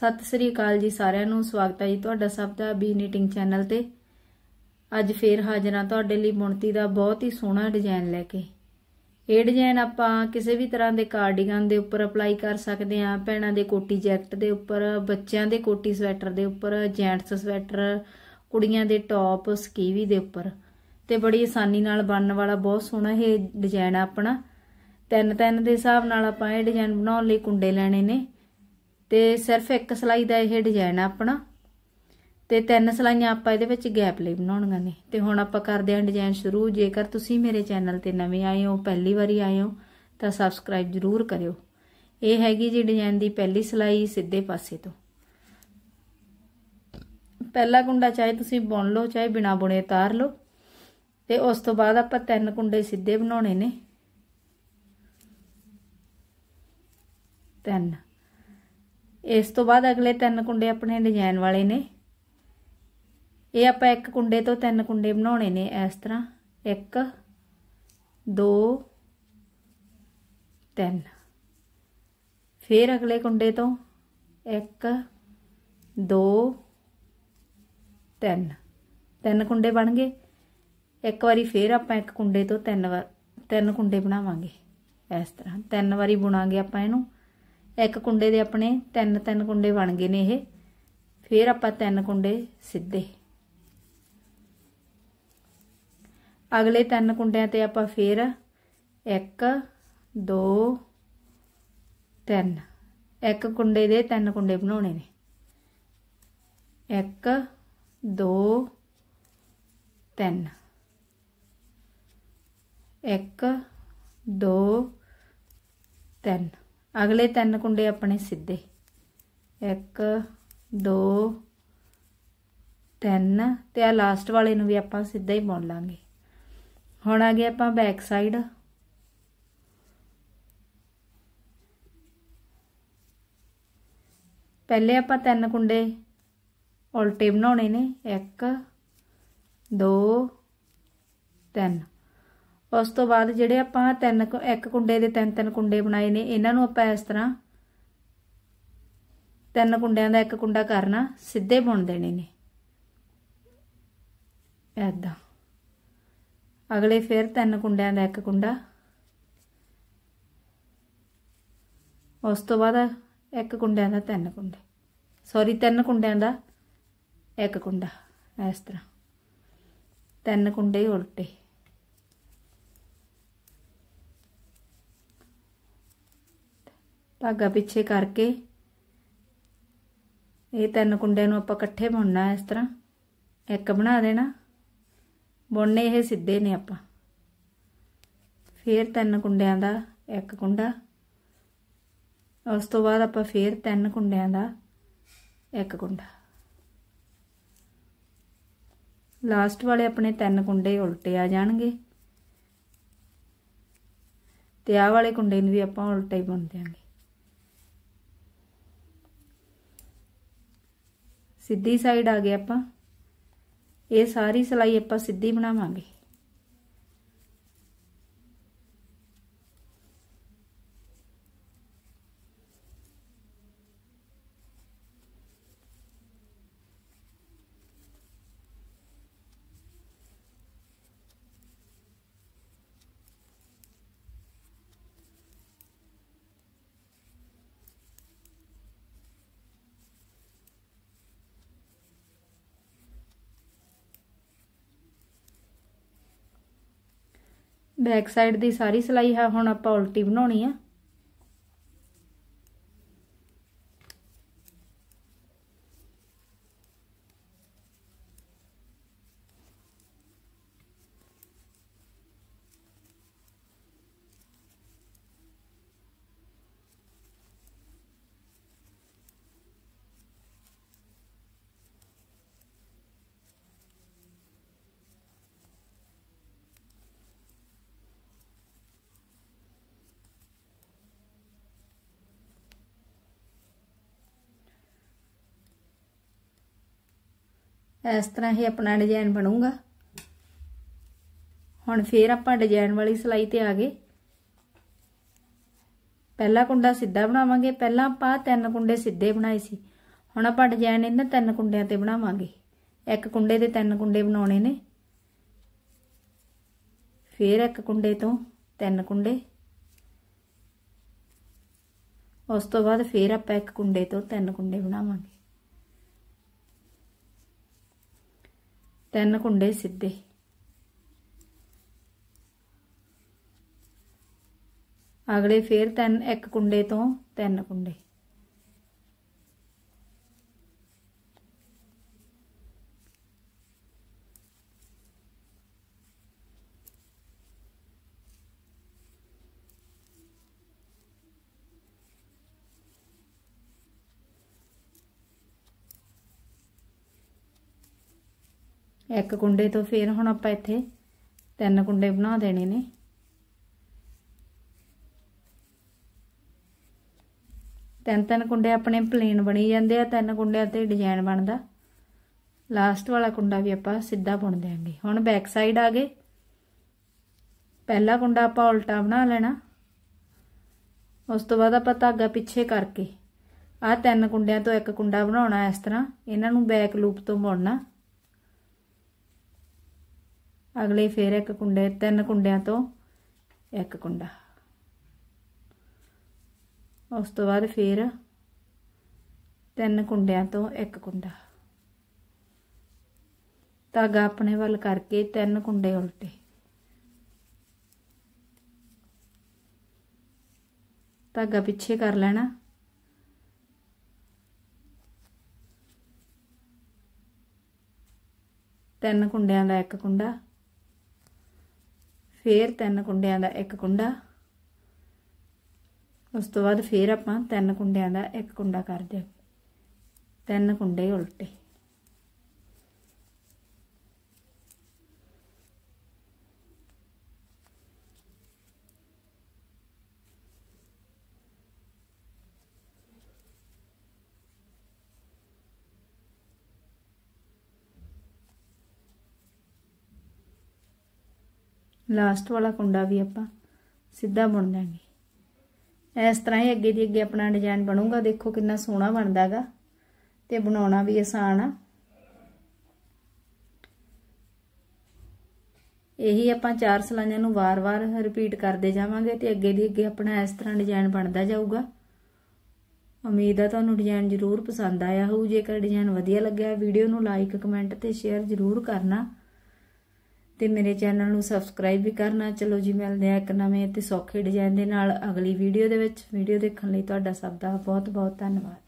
ਸਤਿ ਸ੍ਰੀ ਅਕਾਲ ਜੀ ਸਾਰਿਆਂ ਨੂੰ ਸਵਾਗਤ ਹੈ ਜੀ ਤੁਹਾਡਾ ਸਭ ਦਾ ਬੀ ਨੀਟਿੰਗ ਚੈਨਲ ਤੇ ਅੱਜ ਫੇਰ ਹਾਜ਼ਰ ਹਾਂ ਤੁਹਾਡੇ ਲਈ ਬੁਣਤੀ ਦਾ ਬਹੁਤ ਹੀ ਸੋਹਣਾ ਡਿਜ਼ਾਈਨ ਲੈ ਕੇ ਇਹ ਡਿਜ਼ਾਈਨ ਆਪਾਂ ਕਿਸੇ ਵੀ ਤਰ੍ਹਾਂ ਦੇ ਕਾਰਡੀਗਨ ਦੇ ਉੱਪਰ ਅਪਲਾਈ ਕਰ ਸਕਦੇ ਹਾਂ ਭੈਣਾਂ ਦੇ ਕੋਟੀ ਜੈਕਟ ਦੇ ਉੱਪਰ ਬੱਚਿਆਂ ਦੇ ਕੋਟੀ ਸਵੈਟਰ ਦੇ ਉੱਪਰ ਜੈਂਟਸ ਸਵੈਟਰ ਕੁੜੀਆਂ ਦੇ ਟੌਪ ਸਕੀਵੀ ਦੇ ਉੱਪਰ ਤੇ ਬੜੀ ਆਸਾਨੀ ਨਾਲ ਬਣਨ ਵਾਲਾ ਬਹੁਤ ਸੋਹਣਾ ਇਹ ਡਿਜ਼ਾਈਨ ਆ ਆਪਣਾ ਤਿੰਨ ਤਿੰਨ ਦੇ ਹਿਸਾਬ ਨਾਲ ਆਪਾਂ ਇਹ ਡਿਜ਼ਾਈਨ ਬਣਾਉਣ ਲਈ ਕੁੰਡੇ ਲੈਣੇ ਨੇ ਤੇ ਸਿਰਫ ਇੱਕ ਸਲਾਈ ਦਾ ਇਹ ਡਿਜ਼ਾਈਨ ਆ ਆਪਣਾ ਤੇ ਤਿੰਨ ਸਲਾਈਆਂ ਆਪਾਂ ਇਹਦੇ ਵਿੱਚ ਗੈਪ ਲਈ ਬਣਾਉਣੀਆਂ ਨੇ ਤੇ ਹੁਣ ਆਪਾਂ ਕਰਦੇ ਹਾਂ ਡਿਜ਼ਾਈਨ ਸ਼ੁਰੂ ਜੇਕਰ ਤੁਸੀਂ ਮੇਰੇ ਚੈਨਲ ਤੇ ਨਵੇਂ ਆਏ ਹੋ ਪਹਿਲੀ ਵਾਰੀ ਆਏ ਹੋ ਤਾਂ ਸਬਸਕ੍ਰਾਈਬ ਜ਼ਰੂਰ ਕਰਿਓ ਇਹ ਹੈਗੀ ਜੀ ਡਿਜ਼ਾਈਨ ਦੀ ਪਹਿਲੀ ਸਲਾਈ ਸਿੱਧੇ ਪਾਸੇ ਤੋਂ ਪਹਿਲਾ ਕੁੰਡਾ ਚਾਹੇ ਤੁਸੀਂ ਬੁਣ ਲਓ ਚਾਹੇ ਬਿਨਾ ਬੁਣੇ ਉਤਾਰ ਲਓ ਤੇ ਉਸ ਤੋਂ ਬਾਅਦ ਆਪਾਂ ਤਿੰਨ ਕੁੰਡੇ ਸਿੱਧੇ ਬਣਾਉਣੇ ਨੇ ਤਿੰਨ ਇਸ ਤੋਂ ਬਾਅਦ ਅਗਲੇ ਤਿੰਨ ਕੁੰਡੇ ਆਪਣੇ ਡਿਜ਼ਾਈਨ ਵਾਲੇ ਨੇ ਇਹ ਆਪਾਂ ਇੱਕ ਕੁੰਡੇ ਤੋਂ ਤਿੰਨ ਕੁੰਡੇ ਬਣਾਉਣੇ ਨੇ ਇਸ ਤਰ੍ਹਾਂ 1 2 3 ਫਿਰ ਅਗਲੇ ਕੁੰਡੇ ਤੋਂ 1 2 3 ਤਿੰਨ ਕੁੰਡੇ ਬਣ ਗਏ ਇੱਕ ਵਾਰੀ ਫਿਰ ਆਪਾਂ ਇੱਕ ਕੁੰਡੇ ਤੋਂ ਤਿੰਨ ਵਾਰ ਤਿੰਨ ਕੁੰਡੇ ਬਣਾਵਾਂਗੇ ਇਸ ਤਰ੍ਹਾਂ ਤਿੰਨ ਵਾਰੀ ਬੁਣਾਂਗੇ ਆਪਾਂ ਇਹਨੂੰ ਇੱਕ ਕੁੰਡੇ ਦੇ ਆਪਣੇ ਤਿੰਨ ਤਿੰਨ ਕੁੰਡੇ ਬਣ ਗਏ ਨੇ ਇਹ ਫਿਰ ਆਪਾਂ ਤਿੰਨ ਕੁੰਡੇ ਸਿੱਧੇ ਅਗਲੇ ਤਿੰਨ ਕੁੰਡਿਆਂ ਤੇ ਆਪਾਂ ਫਿਰ 1 2 3 ਇੱਕ ਕੁੰਡੇ ਦੇ ਤਿੰਨ ਕੁੰਡੇ ਬਣਾਉਣੇ ਨੇ 1 2 3 1 2 3 ਅਗਲੇ ਤਿੰਨ ਕੁੰਡੇ ਆਪਣੇ ਸਿੱਧੇ 1 2 3 ਤੇ ਆ ਲਾਸਟ ਵਾਲੇ ਨੂੰ ਵੀ ਆਪਾਂ ਸਿੱਧਾ ਹੀ ਬੁਣ ਲਾਂਗੇ ਹੁਣ ਆ ਗਿਆ ਆਪਾਂ ਬੈਕ ਸਾਈਡ ਪਹਿਲੇ ਆਪਾਂ ਤਿੰਨ ਕੁੰਡੇ ਉਲਟੇ ਬਣਾਉਣੇ ਨੇ 1 2 3 ਉਸ ਤੋਂ ਬਾਅਦ ਜਿਹੜੇ ਆਪਾਂ ਤਿੰਨ ਇੱਕ ਕੁੰਡੇ ਦੇ ਤਿੰਨ ਤਿੰਨ ਕੁੰਡੇ ਬਣਾਏ ਨੇ ਇਹਨਾਂ ਨੂੰ ਆਪਾਂ ਇਸ ਤਰ੍ਹਾਂ ਤਿੰਨ ਕੁੰਡਿਆਂ ਦਾ ਇੱਕ ਕੁੰਡਾ ਕਰਨਾ ਸਿੱਧੇ ਬੁਣ ਦੇਣੇ ਨੇ ਐਦਾਂ ਅਗਲੇ ਫਿਰ ਤਿੰਨ ਕੁੰਡਿਆਂ ਦਾ ਇੱਕ ਕੁੰਡਾ ਉਸ ਤੋਂ ਬਾਅਦ ਇੱਕ ਕੁੰਡਿਆਂ ਦਾ ਤਿੰਨ ਕੁੰਡੇ ਸੌਰੀ ਤਿੰਨ ਕੁੰਡਿਆਂ ਦਾ ਇੱਕ ਕੁੰਡਾ ਇਸ ਤਰ੍ਹਾਂ ਤਿੰਨ ਕੁੰਡੇ ਉਲਟੇ ਧਾਗਾ ਪਿੱਛੇ ਕਰਕੇ ਇਹ ਤਿੰਨ ਕੁੰਡਿਆਂ ਨੂੰ ਆਪਾਂ ਇਕੱਠੇ ਬੁਣਨਾ ਇਸ ਤਰ੍ਹਾਂ ਇੱਕ ਬਣਾ ਦੇਣਾ ਬੁਣਨੇ ਇਹ ਸਿੱਧੇ ਨੇ ਆਪਾਂ ਫੇਰ ਤਿੰਨ ਕੁੰਡਿਆਂ ਦਾ ਇੱਕ ਕੁੰਡਾ ਉਸ ਤੋਂ ਬਾਅਦ ਆਪਾਂ ਫੇਰ ਤਿੰਨ ਕੁੰਡਿਆਂ ਦਾ ਇੱਕ ਕੁੰਡਾ ਲਾਸਟ ਵਾਲੇ ਆਪਣੇ ਤਿੰਨ ਕੁੰਡੇ ਉਲਟੇ ਆ ਜਾਣਗੇ ਤੇ ਆਹ ਵਾਲੇ ਕੁੰਡੇ ਨੂੰ ਵੀ ਆਪਾਂ ਉਲਟਾ ਹੀ ਬੁਣ ਦਿਆਂਗੇ ਸਿੱਧੀ ਸਾਈਡ ਆ ਗਏ ਆਪਾਂ ਇਹ ਸਾਰੀ ਸਲਾਈ ਆਪਾਂ ਸਿੱਧੀ ਬਣਾਵਾਂਗੇ ਬੈਕ ਸਾਈਡ ਦੀ ਸਾਰੀ ਸਲਾਈ ਹੈ ਹੁਣ ਆਪਾਂ ਉਲਟੀ ਬਣਾਉਣੀ ਆ ਇਸ ਤਰ੍ਹਾਂ ਹੀ ਆਪਣਾ ਡਿਜ਼ਾਈਨ ਬਣੂਗਾ ਹੁਣ ਫੇਰ ਆਪਾਂ ਡਿਜ਼ਾਈਨ ਵਾਲੀ ਸਲਾਈ ਤੇ ਆ ਗਏ ਪਹਿਲਾ ਕੁੰਡਾ ਸਿੱਧਾ ਬਣਾਵਾਂਗੇ ਪਹਿਲਾਂ ਆਪਾਂ ਤਿੰਨ ਕੁੰਡੇ ਸਿੱਧੇ ਬਣਾਏ ਸੀ ਹੁਣ ਆਪਾਂ ਡਿਜ਼ਾਈਨ ਇਹਨਾਂ ਤਿੰਨ ਕੁੰਡਿਆਂ ਤੇ ਬਣਾਵਾਂਗੇ ਇੱਕ ਕੁੰਡੇ ਦੇ ਤਿੰਨ ਕੁੰਡੇ ਬਣਾਉਣੇ ਨੇ ਫੇਰ ਇੱਕ ਕੁੰਡੇ ਤੋਂ ਤਿੰਨ ਕੁੰਡੇ ਉਸ ਤੋਂ ਬਾਅਦ ਫੇਰ ਆਪਾਂ ਇੱਕ ਕੁੰਡੇ ਤੋਂ ਤਿੰਨ ਕੁੰਡੇ ਬਣਾਵਾਂਗੇ ਤਿੰਨ ਕੁੰਡੇ ਸਿੱਧੇ ਅਗਲੇ ਫੇਰ ਤਿੰਨ ਇੱਕ ਕੁੰਡੇ ਤੋਂ ਤਿੰਨ ਕੁੰਡੇ ਇੱਕ ਕੁੰਡੇ ਤੋਂ ਫੇਰ ਹੁਣ ਆਪਾਂ ਇੱਥੇ ਤਿੰਨ ਕੁੰਡੇ ਬਣਾ ਦੇਣੇ ਨੇ ਤਿੰਨ ਤਿੰਨ ਕੁੰਡੇ ਆਪਣੇ ਪਲੇਨ ਬਣੀ ਜਾਂਦੇ ਆ ਤਿੰਨ ਕੁੰਡਿਆਂ ਤੇ ਡਿਜ਼ਾਈਨ ਬਣਦਾ ਲਾਸਟ ਵਾਲਾ ਕੁੰਡਾ ਵੀ ਆਪਾਂ ਸਿੱਧਾ ਬੁਣ ਦੇਾਂਗੇ ਹੁਣ ਬੈਕ ਸਾਈਡ ਆ ਗਏ ਪਹਿਲਾ ਕੁੰਡਾ ਆਪਾਂ ਉਲਟਾ ਬਣਾ ਲੈਣਾ ਉਸ ਤੋਂ ਬਾਅਦ ਆਪਾਂ ਧਾਗਾ ਪਿੱਛੇ ਕਰਕੇ ਆ ਤਿੰਨ ਕੁੰਡਿਆਂ ਤੋਂ ਇੱਕ ਕੁੰਡਾ ਬਣਾਉਣਾ ਇਸ ਤਰ੍ਹਾਂ ਇਹਨਾਂ ਨੂੰ ਬੈਕ ਲੂਪ ਤੋਂ ਮੋੜਨਾ ਅਗਲੇ ਫੇਰ ਇੱਕ ਕੁੰਡੇ ਤਿੰਨ ਕੁੰਡਿਆਂ ਤੋਂ ਇੱਕ ਕੁੰਡਾ ਉਸ ਤੋਂ ਬਾਅਦ ਫੇਰ ਤਿੰਨ ਕੁੰਡਿਆਂ ਤੋਂ ਇੱਕ ਕੁੰਡਾ ਧਾਗਾ ਆਪਣੇ ਵੱਲ ਕਰਕੇ ਤਿੰਨ ਕੁੰਡੇ ਉਲਟੇ ਧਾਗਾ ਪਿੱਛੇ ਕਰ ਲੈਣਾ ਤਿੰਨ ਕੁੰਡਿਆਂ ਦਾ ਇੱਕ ਕੁੰਡਾ ਫੇਰ ਤਿੰਨ ਕੁੰਡਿਆਂ ਦਾ ਇੱਕ ਕੁੰਡਾ ਉਸ ਤੋਂ ਬਾਅਦ ਫੇਰ ਆਪਾਂ ਤਿੰਨ ਕੁੰਡਿਆਂ ਦਾ ਇੱਕ ਕੁੰਡਾ ਕਰਦੇ ਤਿੰਨ ਕੁੰਡੇ ਉਲਟੇ ਲਾਸਟ ਵਾਲਾ ਕੁੰਡਾ ਵੀ ਆਪਾਂ ਸਿੱਧਾ ਬੁਣ ਲਾਂਗੇ ਇਸ ਤਰ੍ਹਾਂ ਹੀ ਅੱਗੇ ਦੀ ਅੱਗੇ ਆਪਣਾ ਡਿਜ਼ਾਈਨ ਬਣੂਗਾ ਦੇਖੋ ਕਿੰਨਾ ਸੋਹਣਾ ਬਣਦਾਗਾ ਤੇ ਬਣਾਉਣਾ ਵੀ ਆਸਾਨ ਆ ਇਹੀ ਆਪਾਂ ਚਾਰ ਸਲਾਈਆਂ ਨੂੰ ਵਾਰ-ਵਾਰ ਰਿਪੀਟ ਕਰਦੇ ਜਾਵਾਂਗੇ ਤੇ ਅੱਗੇ ਦੀ ਅੱਗੇ ਆਪਣਾ ਇਸ ਤਰ੍ਹਾਂ ਡਿਜ਼ਾਈਨ ਬਣਦਾ ਜਾਊਗਾ ਉਮੀਦ ਆ ਤੁਹਾਨੂੰ ਡਿਜ਼ਾਈਨ ਜ਼ਰੂਰ ਪਸੰਦ ਆਇਆ ਹੋਊ ਜੇਕਰ ਡਿਜ਼ਾਈਨ ਵਧੀਆ ਲੱਗਿਆ ਵੀਡੀਓ ਨੂੰ ਲਾਈਕ ਕਮੈਂਟ ਤੇ ਸ਼ੇਅਰ ਜ਼ਰੂਰ ਕਰਨਾ ਤੇ ਮੇਰੇ ਚੈਨਲ ਨੂੰ ਸਬਸਕ੍ਰਾਈਬ ਵੀ ਕਰਨਾ ਚਲੋ ਜੀ ਮਿਲਦੇ ਆ ਇੱਕ ਨਵੇਂ ਤੇ ਸੌਖੇ ਡਿਜ਼ਾਈਨ ਦੇ ਨਾਲ ਅਗਲੀ ਵੀਡੀਓ ਦੇ ਵਿੱਚ ਵੀਡੀਓ ਦੇਖਣ ਲਈ ਤੁਹਾਡਾ ਸਭ ਦਾ ਬਹੁਤ ਬਹੁਤ ਧੰਨਵਾਦ